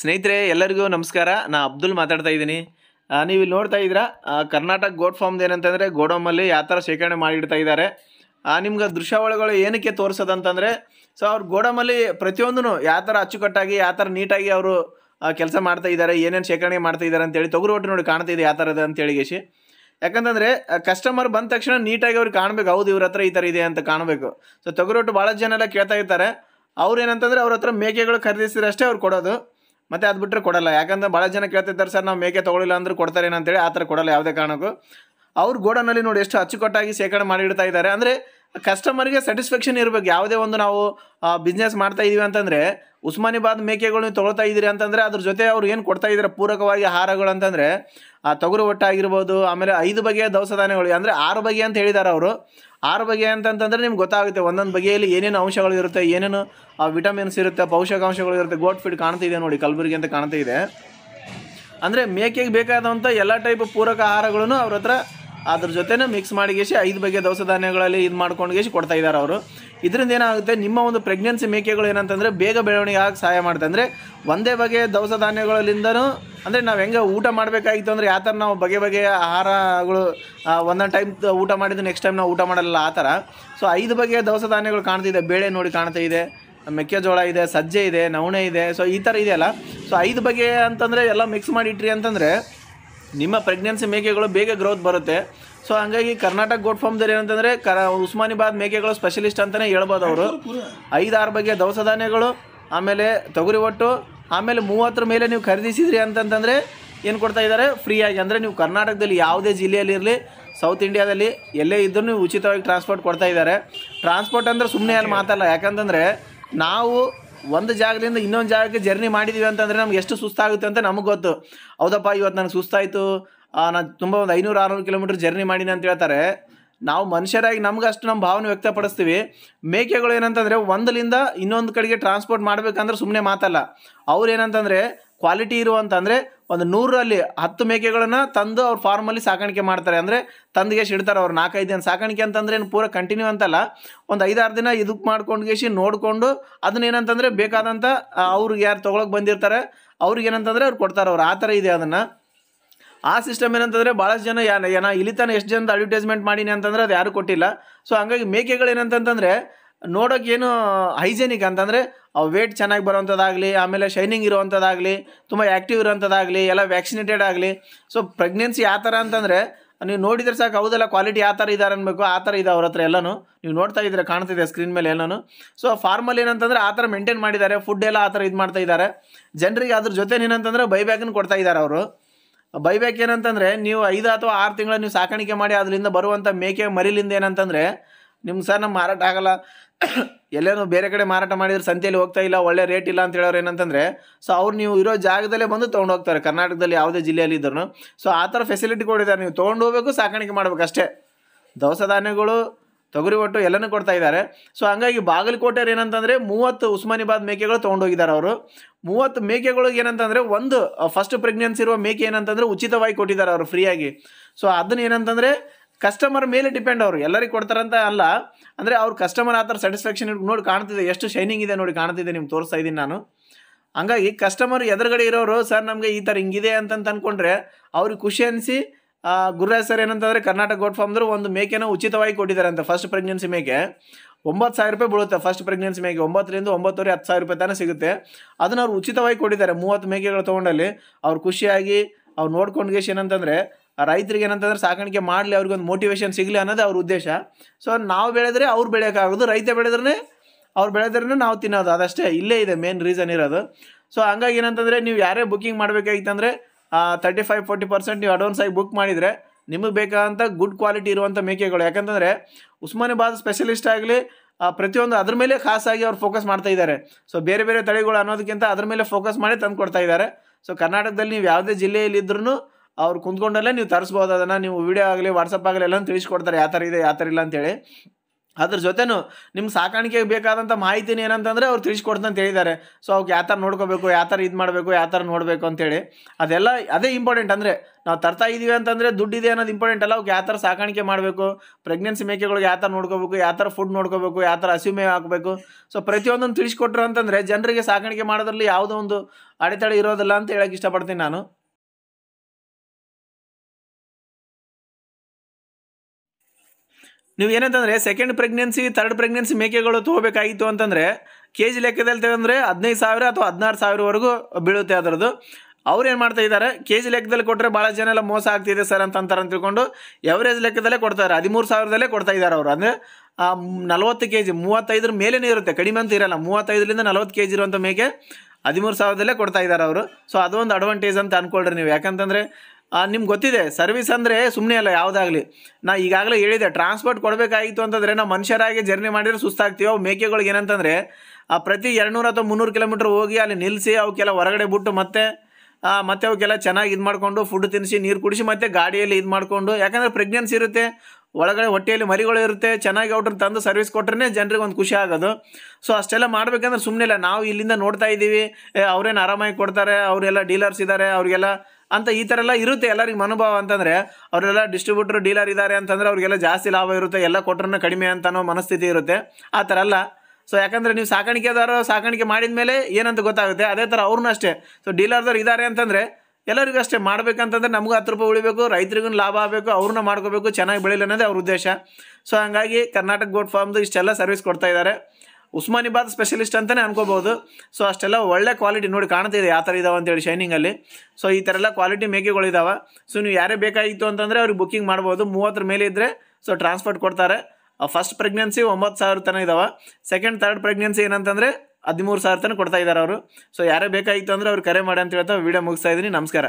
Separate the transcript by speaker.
Speaker 1: ಸ್ನೇಹಿತರೆ ಎಲ್ಲರಿಗೂ ನಮಸ್ಕಾರ ನಾ ಅಬ್ದುಲ್ ಮಾತಾಡ್ತಾ ಇದ್ದೀನಿ ನೀವು ಇಲ್ಲಿ ನೋಡ್ತಾ ಇದ್ದೀರಾ ಕರ್ನಾಟಕ ಗೋಡ್ ಫಾರ್ಮ್ದು ಏನಂತಂದರೆ ಗೋಡಮಲ್ಲಿ ಯಾವ ಥರ ಶೇಖರಣೆ ಮಾಡಿಡ್ತಾ ಇದ್ದಾರೆ ನಿಮ್ಗೆ ದೃಶ್ಯಾವಳಿಗಳು ಏನಕ್ಕೆ ತೋರಿಸೋದಂತಂದರೆ ಸೊ ಅವ್ರು ಗೋಡಮಲ್ಲಿ ಪ್ರತಿಯೊಂದೂ ಯಾವ ಥರ ಅಚ್ಚುಕಟ್ಟಾಗಿ ಯಾವ ಥರ ನೀಟಾಗಿ ಅವರು ಕೆಲಸ ಮಾಡ್ತಾ ಇದ್ದಾರೆ ಏನೇನು ಶೇಖರಣೆ ಮಾಡ್ತಾ ಇದ್ದಾರೆ ಅಂತೇಳಿ ತೊಗರು ಒಟ್ಟು ನೋಡಿ ಕಾಣ್ತಾ ಇದೆ ಯಾವ ಥರದ ಹೇಳಿ ಗೇಶಿ ಯಾಕಂತಂದರೆ ಕಸ್ಟಮರ್ ಬಂದ ತಕ್ಷಣ ನೀಟಾಗಿ ಅವ್ರು ಕಾಣಬೇಕು ಹೌದು ಇವ್ರ ಹತ್ರ ಈ ಥರ ಇದೆ ಅಂತ ಕಾಣಬೇಕು ಸೊ ತೊಗರು ಒಟ್ಟು ಭಾಳ ಜನ ಎಲ್ಲ ಕೇಳ್ತಾ ಇರ್ತಾರೆ ಅವ್ರು ಏನಂತಂದ್ರೆ ಅವ್ರ ಹತ್ರ ಮೇಕೆಗಳು ಅಷ್ಟೇ ಅವ್ರು ಕೊಡೋದು ಮತ್ತೆ ಅದು ಬಿಟ್ಟರೆ ಕೊಡಲ್ಲ ಯಾಕಂದ್ರೆ ಭಾಳ ಜನ ಕೇಳ್ತಿದ್ದಾರೆ ಸರ್ ನಾವು ಮೇಕೆ ತೊಗೊಳಿಲ್ಲ ಅಂದ್ರೆ ಕೊಡ್ತಾರೆ ಅಂತೇಳಿ ಆ ಥರ ಕೊಡಲ್ಲ ಯಾವುದೇ ಕಾರಣಕ್ಕೂ ಅವ್ರು ಗೋಡನಲ್ಲಿ ನೋಡಿ ಎಷ್ಟು ಅಚ್ಚುಕಟ್ಟಾಗಿ ಶೇಖರಣೆ ಮಾಡಿ ಇಡ್ತಾ ಇದ್ದಾರೆ ಅಂದರೆ ಕಸ್ಟಮರ್ಗೆ ಸ್ಯಾಟಿಸ್ಫ್ಯಾಕ್ಷನ್ ಇರಬೇಕು ಯಾವುದೇ ಒಂದು ನಾವು ಬಿಸ್ನೆಸ್ ಮಾಡ್ತಾ ಇದೀವಿ ಅಂತಂದರೆ ಉಸ್ಮಾನಿಬಾದ್ ಮೇಕೆಗಳು ನೀವು ತೊಗೊಳ್ತಾ ಇದ್ದೀರಿ ಅಂತಂದರೆ ಅದ್ರ ಜೊತೆ ಅವ್ರು ಏನು ಕೊಡ್ತಾ ಇದ್ದಾರೆ ಪೂರಕವಾಗಿ ಆಹಾರಗಳು ಅಂತಂದರೆ ಆ ತೊಗರು ಆಗಿರ್ಬೋದು ಆಮೇಲೆ ಐದು ಬಗೆಯ ದವಸ ಧಾನ್ಯಗಳು ಅಂದರೆ ಆರು ಬಗೆ ಅಂತ ಹೇಳಿದ್ದಾರೆ ಅವರು ಆರು ಬಗೆ ಅಂತಂತಂದರೆ ನಿಮ್ಗೆ ಗೊತ್ತಾಗುತ್ತೆ ಒಂದೊಂದು ಬಗೆಯಲ್ಲಿ ಏನೇನು ಅಂಶಗಳು ಇರುತ್ತೆ ಏನೇನು ಆ ವಿಟಮಿನ್ಸ್ ಇರುತ್ತೆ ಪೌಷ್ಟಿಕಾಂಶಗಳು ಇರುತ್ತೆ ಗೋಟ್ ಫೀಡ್ ಕಾಣ್ತಿದೆ ನೋಡಿ ಕಲಬುರಗಿ ಅಂತ ಕಾಣ್ತಾ ಇದೆ ಅಂದರೆ ಮೇಕೆಗೆ ಬೇಕಾದಂಥ ಎಲ್ಲ ಟೈಪ್ ಪೂರಕ ಆಹಾರಗಳನ್ನು ಅವ್ರ ಹತ್ರ ಅದ್ರ ಜೊತೆನೆ ಮಿಕ್ಸ್ ಮಾಡಿಗೇಸಿ ಐದು ಬಗೆಯ ದವಸ ಧಾನ್ಯಗಳಲ್ಲಿ ಇದು ಗೇಸಿ ಕೊಡ್ತಾ ಇದ್ದಾರೆ ಅವರು ಇದರಿಂದ ಏನಾಗುತ್ತೆ ನಿಮ್ಮ ಒಂದು ಪ್ರೆಗ್ನೆನ್ಸಿ ಮೇಕೆಗಳು ಏನಂತಂದರೆ ಬೇಗ ಬೆಳವಣಿಗೆ ಆಗಿ ಸಹಾಯ ಮಾಡುತ್ತೆ ಅಂದರೆ ಒಂದೇ ಬಗೆ ದವಸ ಧಾನ್ಯಗಳಲ್ಲಿಂದನು ಅಂದರೆ ನಾವು ಹೆಂಗೆ ಊಟ ಮಾಡಬೇಕಾಗಿತ್ತು ಅಂದರೆ ಯಾವ ಥರ ನಾವು ಬಗೆ ಬಗೆಯ ಆಹಾರಗಳು ಒಂದೊಂದು ಟೈಮ್ ಊಟ ಮಾಡಿದ್ದು ನೆಕ್ಸ್ಟ್ ಟೈಮ್ ನಾವು ಊಟ ಮಾಡಲ್ಲ ಆ ಥರ ಸೊ ಐದು ಬಗೆಯ ದವಸ ಧಾನ್ಯಗಳು ಕಾಣ್ತಿದೆ ಬೇಳೆ ನೋಡಿ ಕಾಣ್ತಾ ಇದೆ ಮೆಕ್ಕೆಜೋಳ ಇದೆ ಸಜ್ಜೆ ಇದೆ ನವಣೆ ಇದೆ ಸೊ ಈ ಥರ ಇದೆಯಲ್ಲ ಸೊ ಐದು ಬಗೆ ಅಂತಂದರೆ ಎಲ್ಲ ಮಿಕ್ಸ್ ಮಾಡಿಟ್ರಿ ಅಂತಂದರೆ ನಿಮ್ಮ ಪ್ರೆಗ್ನೆನ್ಸಿ ಮೇಕೆಗಳು ಬೇಗ ಗ್ರೋತ್ ಬರುತ್ತೆ ಸೊ ಹಂಗಾಗಿ ಕರ್ನಾಟಕ ಗೋಟ್ ಫಾರ್ಮ್ದಲ್ಲಿ ಏನಂತಂದರೆ ಕರ ಉಸ್ಮಾನಿಬಾದ್ ಮೇಕೆಗಳು ಸ್ಪೆಷಲಿಸ್ಟ್ ಅಂತಲೇ ಹೇಳ್ಬೋದು ಅವರು ಐದಾರು ಬಗೆಯ ದವಸ ಧಾನ್ಯಗಳು ಆಮೇಲೆ ತೊಗರಿ ಒಟ್ಟು ಆಮೇಲೆ ಮೂವತ್ತರ ಮೇಲೆ ನೀವು ಖರೀದಿಸಿದ್ರಿ ಅಂತಂತಂದರೆ ಏನು ಕೊಡ್ತಾ ಇದ್ದಾರೆ ಫ್ರೀಯಾಗಿ ಅಂದರೆ ನೀವು ಕರ್ನಾಟಕದಲ್ಲಿ ಯಾವುದೇ ಜಿಲ್ಲೆಯಲ್ಲಿರಲಿ ಸೌತ್ ಇಂಡಿಯಾದಲ್ಲಿ ಎಲ್ಲೇ ಇದ್ದರೂ ನೀವು ಉಚಿತವಾಗಿ ಟ್ರಾನ್ಸ್ಪೋರ್ಟ್ ಕೊಡ್ತಾ ಇದ್ದಾರೆ ಟ್ರಾನ್ಸ್ಪೋರ್ಟ್ ಅಂದರೆ ಸುಮ್ಮನೆ ಅಲ್ಲಿ ಮಾತಲ್ಲ ಯಾಕಂತಂದರೆ ನಾವು ಒಂದು ಜಾಗದಿಂದ ಇನ್ನೊಂದು ಜಾಗಕ್ಕೆ ಜರ್ನಿ ಮಾಡಿದ್ದೀವಿ ಅಂತಂದರೆ ನಮ್ಗೆ ಎಷ್ಟು ಸುಸ್ತಾಗುತ್ತೆ ಅಂತ ನಮಗೆ ಗೊತ್ತು ಹೌದಪ್ಪ ಇವತ್ತು ನನಗೆ ಸುಸ್ತಾಯಿತು ನಾನು ತುಂಬ ಒಂದು ಐನೂರು ಆರುನೂರು ಕಿಲೋಮೀಟ್ರ್ ಜರ್ನಿ ಮಾಡೀನಿ ಅಂತ ಹೇಳ್ತಾರೆ ನಾವು ಮನುಷ್ಯರಾಗಿ ಅಷ್ಟು ನಮ್ಮ ಭಾವನೆ ವ್ಯಕ್ತಪಡಿಸ್ತೀವಿ ಮೇಕೆಗಳು ಏನಂತಂದರೆ ಒಂದಲಿಂದ ಇನ್ನೊಂದು ಕಡೆಗೆ ಟ್ರಾನ್ಸ್ಪೋರ್ಟ್ ಮಾಡಬೇಕಂದ್ರೆ ಸುಮ್ಮನೆ ಮಾತಲ್ಲ ಅವ್ರು ಏನಂತಂದರೆ ಕ್ವಾಲಿಟಿ ಇರುವಂತ ಅಂದರೆ ಒಂದು ನೂರಲ್ಲಿ ಹತ್ತು ಮೇಕೆಗಳನ್ನು ತಂದು ಅವ್ರು ಫಾರ್ಮಲ್ಲಿ ಸಾಕಾಣಿಕೆ ಮಾಡ್ತಾರೆ ಅಂದರೆ ತಂದುಗೇಶ್ ಇಡ್ತಾರೆ ಅವ್ರು ನಾಲ್ಕೈದು ದಿನ ಸಾಕಾಣಿಕೆ ಅಂತಂದ್ರೆ ಏನು ಪೂರ ಕಂಟಿನ್ಯೂ ಅಂತಲ್ಲ ಒಂದು ಐದಾರು ದಿನ ಇದಕ್ಕೆ ಮಾಡ್ಕೊಂಡು ಗೇಶಿ ನೋಡಿಕೊಂಡು ಏನಂತಂದರೆ ಬೇಕಾದಂಥ ಅವ್ರಿಗೆ ಯಾರು ತೊಗೊಳಕ್ಕೆ ಬಂದಿರ್ತಾರೆ ಅವ್ರಿಗೆ ಏನಂತಂದರೆ ಅವ್ರು ಕೊಡ್ತಾರೆ ಅವ್ರು ಆ ಥರ ಇದೆ ಅದನ್ನು ಆ ಸಿಸ್ಟಮ್ ಏನಂತಂದರೆ ಭಾಳಷ್ಟು ಜನ ಯಾ ಏನ ಇಲ್ಲಿ ತಾನೇ ಎಷ್ಟು ಜನದ ಅಡ್ವರ್ಟೈಸ್ಮೆಂಟ್ ಮಾಡೀನಿ ಅಂತಂದರೆ ಅದು ಯಾರು ಕೊಟ್ಟಿಲ್ಲ ಸೊ ಹಂಗಾಗಿ ಮೇಕೆಗಳು ಏನಂತಂತಂದರೆ ನೋಡೋಕೆ ಏನು ಹೈಜೆನಿಕ್ ಅಂತಂದರೆ ಅವು ವೇಟ್ ಚೆನ್ನಾಗಿ ಬರೋವಂಥದ್ದಾಗಲಿ ಆಮೇಲೆ ಶೈನಿಂಗ್ ಇರೋವಂಥದ್ದಾಗಲಿ ತುಂಬ ಆ್ಯಕ್ಟಿವ್ ಇರೋವಂಥದ್ದಾಗಲಿ ಎಲ್ಲ ವ್ಯಾಕ್ಸಿನೇಟೆಡ್ ಆಗಲಿ ಸೊ ಪ್ರೆಗ್ನೆನ್ಸಿ ಯಾವ ಥರ ಅಂತಂದರೆ ನೀವು ನೋಡಿದರೆ ಸಾಕು ಹೌದೆಲ್ಲ ಕ್ವಾಲಿಟಿ ಯಾವ ಥರ ಇದ್ದಾರೆ ಅನ್ಬೇಕು ಆ ಥರ ಇದೆ ಅವ್ರ ಹತ್ರ ಎಲ್ಲನೂ ನೀವು ನೋಡ್ತಾ ಇದ್ರೆ ಕಾಣ್ತಿದೆ ಸ್ಕ್ರೀನ್ ಮೇಲೆ ಎಲ್ಲನೂ ಸೊ ಫಾರ್ಮಲ್ ಏನಂತಂದರೆ ಆ ಥರ ಮೇಂಟೈನ್ ಮಾಡಿದ್ದಾರೆ ಫುಡ್ ಎಲ್ಲ ಆ ಥರ ಇದು ಮಾಡ್ತಾ ಇದ್ದಾರೆ ಜನರಿಗೆ ಅದ್ರ ಜೊತೆ ಏನಂತಂದರೆ ಬೈಬ್ಯಾಕನ್ನು ಕೊಡ್ತಾ ಇದ್ದಾರೆ ಅವರು ಬೈಬ್ಯಾಕ್ ಏನಂತಂದರೆ ನೀವು ಐದು ಅಥವಾ ಆರು ತಿಂಗಳ ನೀವು ಸಾಕಾಣಿಕೆ ಮಾಡಿ ಅದರಿಂದ ಬರುವಂಥ ಮೇಕೆ ಮರಿಲಿಂದ ಏನಂತಂದರೆ ನಿಮ್ಗೆ ಸರ್ ನಮ್ಮ ಮಾರಾಟ ಆಗಲ್ಲ ಎಲ್ಲೇನು ಬೇರೆ ಕಡೆ ಮಾರಾಟ ಮಾಡಿದ್ರೆ ಸಂತೆಯಲ್ಲಿ ಹೋಗ್ತಾ ಇಲ್ಲ ಒಳ್ಳೆ ರೇಟ್ ಇಲ್ಲ ಅಂತ ಹೇಳೋರು ಏನಂತಂದರೆ ಸೊ ಅವ್ರು ನೀವು ಇರೋ ಜಾಗದಲ್ಲೇ ಬಂದು ತೊಗೊಂಡು ಹೋಗ್ತಾರೆ ಕರ್ನಾಟಕದಲ್ಲಿ ಯಾವುದೇ ಜಿಲ್ಲೆಯಲ್ಲಿ ಇದ್ರು ಸೊ ಆ ಥರ ಫೆಸಿಲಿಟಿ ಕೊಡಿದ್ದಾರೆ ನೀವು ತೊಗೊಂಡು ಹೋಗಬೇಕು ಸಾಕಾಣಿಕೆ ಮಾಡಬೇಕು ಅಷ್ಟೇ ದವಸ ಧಾನ್ಯಗಳು ತೊಗರಿ ಒಟ್ಟು ಎಲ್ಲನೂ ಕೊಡ್ತಾ ಇದ್ದಾರೆ ಸೊ ಹಂಗಾಗಿ ಬಾಗಲಕೋಟೆಯವ್ರು ಏನಂತಂದರೆ ಮೂವತ್ತು ಉಸ್ಮಾನಿಬಾದ್ ಮೇಕೆಗಳು ತೊಗೊಂಡೋಗಿದ್ದಾರೆ ಅವರು ಮೂವತ್ತು ಮೇಕೆಗಳಿಗೆ ಏನಂತಂದರೆ ಒಂದು ಫಸ್ಟ್ ಪ್ರೆಗ್ನೆನ್ಸಿ ಇರುವ ಮೇಕೆ ಏನಂತಂದರೆ ಉಚಿತವಾಗಿ ಕೊಟ್ಟಿದ್ದಾರೆ ಅವರು ಫ್ರೀಯಾಗಿ ಸೊ ಅದನ್ನ ಏನಂತಂದರೆ ಕಸ್ಟಮರ್ ಮೇಲೆ ಡಿಪೆಂಡ್ ಅವರು ಎಲ್ಲರಿಗೂ ಕೊಡ್ತಾರಂತ ಅಲ್ಲ ಅಂದರೆ ಅವ್ರ ಕಸ್ಟಮರ್ ಆ ಥರ ಸ್ಯಾಟಿಸ್ಫ್ಯಾಕ್ಷನ್ ನೋಡಿ ಕಾಣ್ತಿದೆ ಎಷ್ಟು ಶೈನಿಂಗ್ ಇದೆ ನೋಡಿ ಕಾಣ್ತಿದೆ ನಿಮ್ಗೆ ತೋರಿಸ್ತಾ ಇದ್ದೀನಿ ನಾನು ಹಂಗಾಗಿ ಕಸ್ಟಮರ್ ಎದುರುಗಡೆ ಇರೋರು ಸರ್ ನಮಗೆ ಈ ಥರ ಹಿಂಗಿದೆ ಅಂತಂತ ಅಂದ್ಕೊಂಡ್ರೆ ಅವ್ರಿಗೆ ಖುಷಿ ಅನಿಸಿ ಗುರುರಾಜ್ ಸರ್ ಏನಂತಂದರೆ ಕರ್ನಾಟಕ ಗೋಟ್ ಫಾರ್ಮ್ದ್ರು ಒಂದು ಮೇಕೆನ ಉಚಿತವಾಗಿ ಕೊಟ್ಟಿದ್ದಾರೆ ಅಂತ ಫಸ್ಟ್ ಪ್ರೆಗ್ನೆನ್ಸಿ ಮೇಕೆ ಒಂಬತ್ತು ಸಾವಿರ ರೂಪಾಯಿ ಬೀಳುತ್ತೆ ಫಸ್ಟ್ ಪ್ರೆಗ್ನೆನ್ಸಿ ಮೇಕೆ ಒಂಬತ್ತರಿಂದ ಒಂಬತ್ತುವರೆ ಹತ್ತು ಸಾವಿರ ರೂಪಾಯಿ ತಾನೇ ಸಿಗುತ್ತೆ ಅದನ್ನು ಅವ್ರು ಉಚಿತವಾಗಿ ಕೊಟ್ಟಿದ್ದಾರೆ ಮೂವತ್ತು ಮೇಕೆಗಳು ತೊಗೊಂಡಲ್ಲಿ ಅವ್ರು ಖುಷಿಯಾಗಿ ಅವ್ರು ನೋಡ್ಕೊಂಡ್ಗೇಶ್ ಏನಂತಂದರೆ ರೈತರಿಗೆ ಏನಂತಂದ್ರೆ ಸಾಕಾಣಿಕೆ ಮಾಡಲಿ ಒಂದು ಮೋಟಿವೇಶನ್ ಸಿಗಲಿ ಅನ್ನೋದು ಅವ್ರ ಉದ್ದೇಶ ಸೊ ನಾವು ಬೆಳೆದ್ರೆ ಅವ್ರು ಬೆಳೆಯೋಕ್ಕಾಗೋದು ರೈತ ಬೆಳೆದ್ರೆ ಅವ್ರು ಬೆಳೆದ್ರೆ ನಾವು ತಿನ್ನೋದು ಅದಷ್ಟೇ ಇಲ್ಲೇ ಇದೆ ಮೇನ್ ರೀಸನ್ ಇರೋದು ಸೊ ಹಂಗಾಗಿ ಏನಂತಂದರೆ ನೀವು ಯಾರೇ ಬುಕ್ಕಿಂಗ್ ಅಂದರೆ ತರ್ಟಿ ಫೈವ್ ಫೋರ್ಟಿ ಪರ್ಸೆಂಟ್ ನೀವು ಅಡ್ವಾನ್ಸ್ ಆಗಿ ಬುಕ್ ಮಾಡಿದರೆ ನಿಮಗೆ ಬೇಕಾದಂಥ ಗುಡ್ ಕ್ವಾಲಿಟಿ ಇರುವಂಥ ಮೇಕೆಗಳು ಯಾಕಂತಂದರೆ ಉಸ್ಮಾನಿಬಾದ್ ಸ್ಪೆಷಲಿಸ್ಟ್ ಆಗಲಿ ಪ್ರತಿಯೊಂದು ಅದ್ರ ಮೇಲೆ ಖಾಸಾಗಿ ಅವ್ರು ಫೋಕಸ್ ಮಾಡ್ತಾ ಇದ್ದಾರೆ ಸೊ ಬೇರೆ ಬೇರೆ ತಳಿಗಳು ಅನ್ನೋದಕ್ಕಿಂತ ಅದ್ರ ಮೇಲೆ ಫೋಕಸ್ ಮಾಡಿ ತಂದು ಕೊಡ್ತಾ ಇದ್ದಾರೆ ಸೊ ಕರ್ನಾಟಕದಲ್ಲಿ ನೀವು ಯಾವುದೇ ಜಿಲ್ಲೆಯಲ್ಲಿ ಅವ್ರು ಕುಂತ್ಕೊಂಡಲ್ಲೇ ನೀವು ತರಿಸ್ಬೋದು ಅದನ್ನು ನೀವು ವಿಡಿಯೋ ಆಗಲಿ ವಾಟ್ಸಪ್ ಆಗಲಿ ಎಲ್ಲಾನು ತಿಳಿಸ್ಕೊಡ್ತಾರೆ ಯಾವ ಥರ ಇದೆ ಯಾವ ಥರ ಇಲ್ಲ ಅಂತೇಳಿ ಅದ್ರ ಜೊತೆನು ನಿಮ್ಮ ಸಾಕಾಣಿಕೆಗೆ ಬೇಕಾದಂಥ ಮಾಹಿತಿನ ಏನಂತಂದರೆ ಅವ್ರು ತಿಳಿಸ್ಕೊಡ್ತಂತ ಹೇಳಿದ್ದಾರೆ ಸೊ ಅವ್ಕೆ ಯಾವ ಥರ ನೋಡ್ಕೋಬೇಕು ಯಾವ ಥರ ಇದು ಮಾಡಬೇಕು ಯಾವ ಥರ ನೋಡಬೇಕು ಅಂತೇಳಿ ಅದೆಲ್ಲ ಅದೇ ಇಂಪಾರ್ಟೆಂಟ್ ಅಂದರೆ ನಾವು ತರ್ತಾ ಇದ್ದೀವಿ ಅಂತಂದರೆ ದುಡ್ಡಿದೆ ಅನ್ನೋದು ಇಂಪಾರ್ಟೆಂಟ್ ಅಲ್ಲ ಅವ್ಕೆ ಯಾವ ಥರ ಸಾಕಾಣಿಕೆ ಮಾಡಬೇಕು ಪ್ರೆಗ್ನೆನ್ಸಿ ಮೇಕೆಗಳಿಗೆ ಯಾವ ಥರ ನೋಡ್ಕೋಬೇಕು ಯಾವ ಥರ ಫುಡ್ ನೋಡ್ಕೋಬೇಕು ಯಾವ ಥರ ಹಸಿಮೆ ಹಾಕಬೇಕು ಸೊ ಪ್ರತಿಯೊಂದನ್ನು ತಿಳಿಸ್ಕೊಟ್ರು ಅಂತಂದರೆ ಜನರಿಗೆ ಸಾಕಾಣಿಕೆ ಮಾಡೋದ್ರಲ್ಲಿ ಯಾವುದೋ ಒಂದು ಅಡೆತಡೆ ಇರೋದಿಲ್ಲ ಅಂತ ಹೇಳೋಕ್ಕೆ ಇಷ್ಟಪಡ್ತೀನಿ ನಾನು ನೀವು ಏನಂತಂದರೆ ಸೆಕೆಂಡ್ ಪ್ರೆಗ್ನೆನ್ಸಿ ಥರ್ಡ್ ಪ್ರೆಗ್ನೆನ್ಸಿ ಮೇಕೆಗಳು ತಗೋಬೇಕಾಗಿತ್ತು ಅಂತಂದರೆ ಕೆ ಜಿ ಲೆಕ್ಕದಲ್ಲಿ ತಗೊಂಡ್ರೆ ಹದಿನೈದು ಸಾವಿರ ಅಥವಾ ಹದಿನಾರು ಸಾವಿರವರೆಗೂ ಬೀಳುತ್ತೆ ಅದರದ್ದು ಅವ್ರು ಏನು ಮಾಡ್ತಾ ಇದ್ದಾರೆ ಕೆ ಜಿ ಲೆಕ್ಕದಲ್ಲಿ ಕೊಟ್ಟರೆ ಭಾಳ ಜನ ಎಲ್ಲ ಮೋಸ ಆಗ್ತಿದೆ ಸರ್ ಅಂತ ಅಂತಾರೆ ಅಂತ ತಿಳ್ಕೊಂಡು ಎವರೇಜ್ ಲೆಕ್ಕದಲ್ಲೇ ಕೊಡ್ತಾರೆ ಹದಿಮೂರು ಸಾವಿರದಲ್ಲೇ ಕೊಡ್ತಾ ಇದ್ದಾರೆ ಅವರು ಅಂದರೆ ನಲವತ್ತು ಕೆ ಜಿ ಮೂವತ್ತೈದರ ಮೇಲೇ ಇರುತ್ತೆ ಕಡಿಮೆ ಅಂತ ಇರಲ್ಲ ಮೂವತ್ತೈದರಿಂದ ನಲವತ್ತು ಕೆ ಜಿ ಇರುವಂಥ ಮೇಕೆ ಹದಿಮೂರು ಸಾವಿರದಲ್ಲೇ ಕೊಡ್ತಾ ಇದ್ದಾರೆ ಅವರು ಸೊ ಅದೊಂದು ಅಡ್ವಾಂಟೇಜ್ ಅಂತ ಅಂದ್ಕೊಳ್ರಿ ನೀವು ಯಾಕಂತಂದರೆ ನಿಮ್ಗೆ ಗೊತ್ತಿದೆ ಸರ್ವಿಸ್ ಅಂದರೆ ಸುಮ್ಮನೆ ಅಲ್ಲ ಯಾವುದಾಗಲಿ ನಾ ಈಗಾಗಲೇ ಹೇಳಿದೆ ಟ್ರಾನ್ಸ್ಪೋರ್ಟ್ ಕೊಡಬೇಕಾಗಿತ್ತು ಅಂತಂದರೆ ನಾವು ಮನುಷ್ಯರಾಗಿ ಜರ್ನಿ ಮಾಡಿದರೆ ಸುಸ್ತಾಗ್ತೀವಿ ಅವು ಮೇಕೆಗಳಿಗೆ ಏನಂತಂದರೆ ಆ ಪ್ರತಿ ಎರಡುನೂರು ಅಥವಾ ಮುನ್ನೂರು ಕಿಲೋಮೀಟ್ರ್ ಹೋಗಿ ಅಲ್ಲಿ ನಿಲ್ಲಿಸಿ ಅವಕ್ಕೆಲ್ಲ ಹೊರಗಡೆ ಬಿಟ್ಟು ಮತ್ತೆ ಮತ್ತೆ ಅವಕ್ಕೆಲ್ಲ ಚೆನ್ನಾಗಿ ಇದು ಮಾಡಿಕೊಂಡು ಫುಡ್ ತಿನ್ನಿಸಿ ನೀರು ಕುಡಿಸಿ ಮತ್ತೆ ಗಾಡಿಯಲ್ಲಿ ಇದು ಮಾಡಿಕೊಂಡು ಯಾಕಂದರೆ ಪ್ರೆಗ್ನೆನ್ಸಿ ಇರುತ್ತೆ ಒಳಗಡೆ ಹೊಟ್ಟೆಯಲ್ಲಿ ಮರಿಗಳು ಇರುತ್ತೆ ಚೆನ್ನಾಗಿ ಔಟ್ರ್ ತಂದು ಸರ್ವಿಸ್ ಕೊಟ್ರೇ ಜನರಿಗೆ ಒಂದು ಖುಷಿ ಆಗೋದು ಸೊ ಅಷ್ಟೆಲ್ಲ ಮಾಡಬೇಕಂದ್ರೆ ಸುಮ್ಮನೆ ಇಲ್ಲ ನಾವು ಇಲ್ಲಿಂದ ನೋಡ್ತಾ ಇದ್ದೀವಿ ಅವ್ರೇನು ಆರಾಮಾಗಿ ಕೊಡ್ತಾರೆ ಅವರೆಲ್ಲ ಡೀಲರ್ಸ್ ಇದ್ದಾರೆ ಅವರಿಗೆಲ್ಲ ಅಂತ ಈ ಥರ ಎಲ್ಲ ಇರುತ್ತೆ ಎಲ್ಲರಿಗೆ ಮನೋಭಾವ ಅಂತಂದರೆ ಅವರೆಲ್ಲ ಡಿಸ್ಟ್ರಿಬ್ಯೂಟರ್ ಡೀಲರ್ ಇದ್ದಾರೆ ಅಂತಂದರೆ ಅವರಿಗೆಲ್ಲ ಜಾಸ್ತಿ ಲಾಭ ಇರುತ್ತೆ ಎಲ್ಲ ಕೊಟ್ರೂ ಕಡಿಮೆ ಅಂತನೋ ಮನಸ್ಥಿತಿ ಇರುತ್ತೆ ಆ ಥರ ಅಲ್ಲ ಸೊ ಯಾಕಂದರೆ ನೀವು ಸಾಕಾಣಿಕೆದಾರ ಸಾಕಾಣಿಕೆ ಮಾಡಿದ ಮೇಲೆ ಏನಂತ ಗೊತ್ತಾಗುತ್ತೆ ಅದೇ ಥರ ಅವ್ರೂ ಅಷ್ಟೇ ಸೊ ಡೀಲರ್ದವ್ರು ಇದ್ದಾರೆ ಅಂತಂದರೆ ಎಲ್ಲರಿಗೂ ಅಷ್ಟೇ ಮಾಡಬೇಕಂತಂದ್ರೆ ನಮಗೂ ಹತ್ತು ರೂಪಾಯಿ ಉಳಿಬೇಕು ರೈತರಿಗೂ ಲಾಭ ಆಗಬೇಕು ಅವ್ರನ್ನ ಮಾಡ್ಕೋಬೇಕು ಚೆನ್ನಾಗಿ ಬೆಳೀಲಿ ಅನ್ನೋದೇ ಅವ್ರ ಉದ್ದೇಶ ಸೊ ಹಾಗಾಗಿ ಕರ್ನಾಟಕ ಗೋಟ್ ಫಾರ್ಮ್ದು ಇಷ್ಟೆಲ್ಲ ಸರ್ವಿಸ್ ಕೊಡ್ತಾ ಇದ್ದಾರೆ ಉಸ್ಮಾನಿಬಾದ್ ಸ್ಪೆಷಲಿಸ್ಟ್ ಅಂತಲೇ ಅನ್ಕೋಬೋದು ಸೊ ಅಷ್ಟೆಲ್ಲ ಒಳ್ಳೆ ಕ್ವಾಲಿಟಿ ನೋಡಿ ಕಾಣ್ತಿದೆ ಯಾವ ಥರ ಇದಾವೆ ಅಂತೇಳಿ ಶೈನಿಂಗಲ್ಲಿ ಸೊ ಈ ಥರ ಎಲ್ಲ ಕ್ವಾಲಿಟಿ ಮೇಕೆಗಳಿದ್ದಾವೆ ಸೊ ನೀವು ಯಾರೇ ಬೇಕಾಗಿತ್ತು ಅಂತಂದರೆ ಅವ್ರಿಗೆ ಬುಕ್ಕಿಂಗ್ ಮಾಡ್ಬೋದು ಮೂವತ್ತರ ಮೇಲೆ ಇದ್ದರೆ ಸೊ ಟ್ರಾನ್ಸ್ಪೋರ್ಟ್ ಕೊಡ್ತಾರೆ ಫಸ್ಟ್ ಪ್ರೆಗ್ನೆನ್ಸಿ ಒಂಬತ್ತು ಸಾವಿರ ತನಕ ಇದಾವೆ ಸೆಕೆಂಡ್ ತರ್ಡ್ ಪ್ರೆಗ್ನೆನ್ಸಿ ಏನಂತಂದರೆ ಹದಿಮೂರು ಸಾವಿರ ತನಕ ಕೊಡ್ತಾ ಇದ್ದಾರೆ ಅವರು ಸೊ ಯಾರೇ ಬೇಕಾಗಿತ್ತು ಅಂದರೆ ಅವ್ರು ಕರೆ ಮಾಡಿ ಅಂತ ಹೇಳ್ತಾ ವಿಡಿಯೋ ಮುಗಿಸ್ತಾ ಇದ್ದೀನಿ ನಮಸ್ಕಾರ